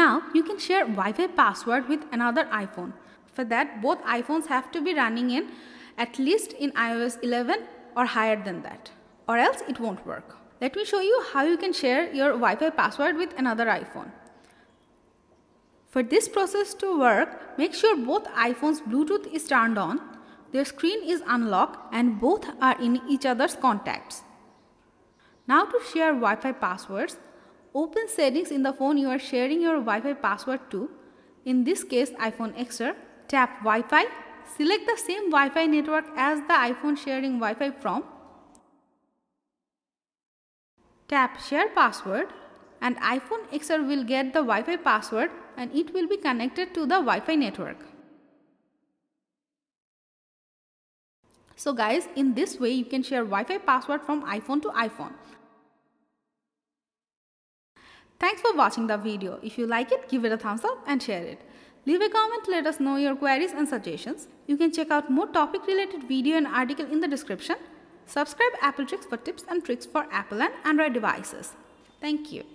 Now you can share Wi-Fi password with another iPhone. For that both iPhones have to be running in at least in iOS 11 or higher than that or else it won't work. Let me show you how you can share your Wi-Fi password with another iPhone. For this process to work, make sure both iPhones Bluetooth is turned on, their screen is unlocked and both are in each other's contacts. Now to share Wi-Fi passwords, Open settings in the phone you are sharing your Wi-Fi password to. In this case iPhone XR, tap Wi-Fi, select the same Wi-Fi network as the iPhone sharing Wi-Fi from. Tap share password and iPhone XR will get the Wi-Fi password and it will be connected to the Wi-Fi network. So guys, in this way you can share Wi-Fi password from iPhone to iPhone. Thanks for watching the video. If you like it, give it a thumbs up and share it. Leave a comment, let us know your queries and suggestions. You can check out more topic related video and article in the description. Subscribe Apple Tricks for tips and tricks for Apple and Android devices. Thank you.